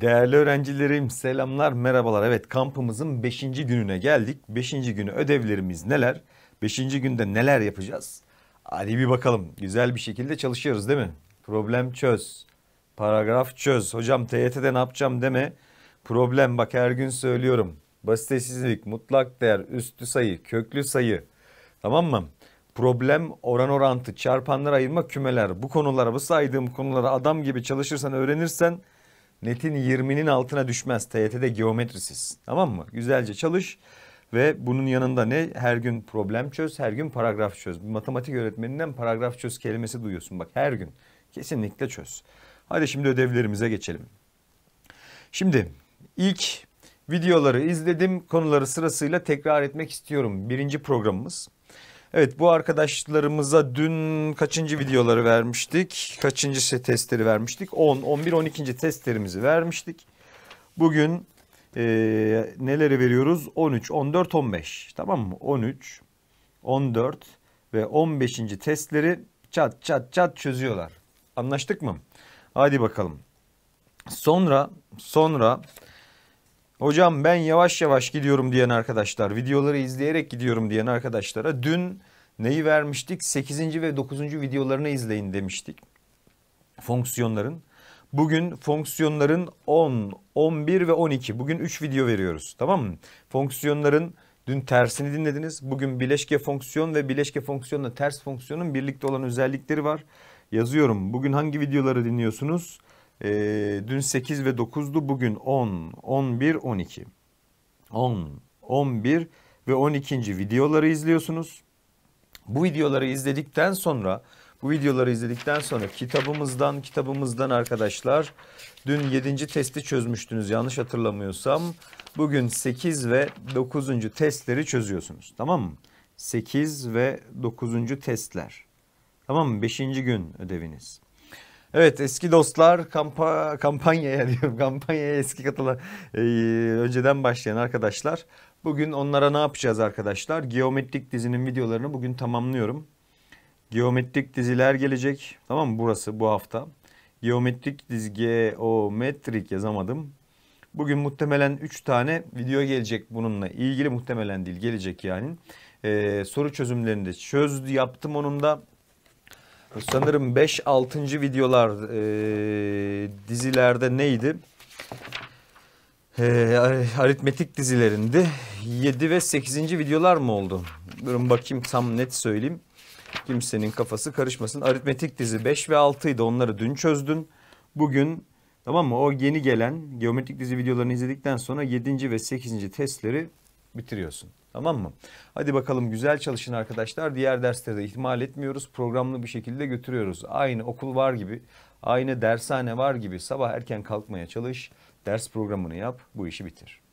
Değerli öğrencilerim selamlar merhabalar. Evet kampımızın 5. gününe geldik. 5. günü ödevlerimiz neler? 5. günde neler yapacağız? Hadi bir bakalım. Güzel bir şekilde çalışıyoruz değil mi? Problem çöz. Paragraf çöz. Hocam TYT'de ne yapacağım deme. Problem bak her gün söylüyorum. Basitesizlik, mutlak değer, üstü sayı, köklü sayı. Tamam mı? problem, oran orantı, çarpanlar ayırma, kümeler. Bu konulara, bu saydığım konulara adam gibi çalışırsan, öğrenirsen netin 20'nin altına düşmez. TYT'de geometrisiz. Tamam mı? Güzelce çalış ve bunun yanında ne? Her gün problem çöz, her gün paragraf çöz. matematik öğretmeninden paragraf çöz kelimesi duyuyorsun bak her gün. Kesinlikle çöz. Hadi şimdi ödevlerimize geçelim. Şimdi ilk videoları izledim. Konuları sırasıyla tekrar etmek istiyorum. Birinci programımız Evet bu arkadaşlarımıza dün kaçıncı videoları vermiştik? Kaçıncı testleri vermiştik? 10, 11, 12. testlerimizi vermiştik. Bugün e, neleri veriyoruz? 13, 14, 15. Tamam mı? 13, 14 ve 15. testleri çat çat çat çözüyorlar. Anlaştık mı? Hadi bakalım. Sonra sonra Hocam ben yavaş yavaş gidiyorum diyen arkadaşlar, videoları izleyerek gidiyorum diyen arkadaşlara dün neyi vermiştik? 8. ve 9. videolarını izleyin demiştik. Fonksiyonların. Bugün fonksiyonların 10, 11 ve 12. Bugün 3 video veriyoruz. Tamam mı? Fonksiyonların dün tersini dinlediniz. Bugün bileşke fonksiyon ve bileşke fonksiyonla ters fonksiyonun birlikte olan özellikleri var. Yazıyorum. Bugün hangi videoları dinliyorsunuz? E, dün 8 ve 9'du. Bugün 10, 11, 12. 10, 11 ve 12. videoları izliyorsunuz. Bu videoları izledikten sonra bu videoları izledikten sonra kitabımızdan kitabımızdan arkadaşlar dün 7. testi çözmüştünüz yanlış hatırlamıyorsam. Bugün 8 ve 9. testleri çözüyorsunuz. Tamam mı? 8 ve 9. testler. Tamam mı? 5. gün ödeviniz. Evet eski dostlar kampa, kampanyaya diyorum kampanyaya eski katılan e, önceden başlayan arkadaşlar. Bugün onlara ne yapacağız arkadaşlar? Geometrik dizinin videolarını bugün tamamlıyorum. Geometrik diziler gelecek. Tamam mı? Burası bu hafta. Geometrik dizi geometrik yazamadım. Bugün muhtemelen 3 tane video gelecek bununla ilgili muhtemelen değil gelecek yani. Ee, soru çözümlerinde çöz yaptım onun da sanırım 5-6. videolar e, dizilerde neydi? E, aritmetik dizilerinde 7 ve 8. videolar mı oldu? Durun bakayım tam net söyleyeyim. Kimsenin kafası karışmasın. Aritmetik dizi 5 ve 6 idi onları dün çözdün. Bugün tamam mı o yeni gelen geometrik dizi videolarını izledikten sonra 7. ve 8. testleri bitiriyorsun. Tamam mı? Hadi bakalım güzel çalışın arkadaşlar. Diğer dersleri de ihmal etmiyoruz. Programlı bir şekilde götürüyoruz. Aynı okul var gibi, aynı dershane var gibi sabah erken kalkmaya çalış. Ders programını yap, bu işi bitir.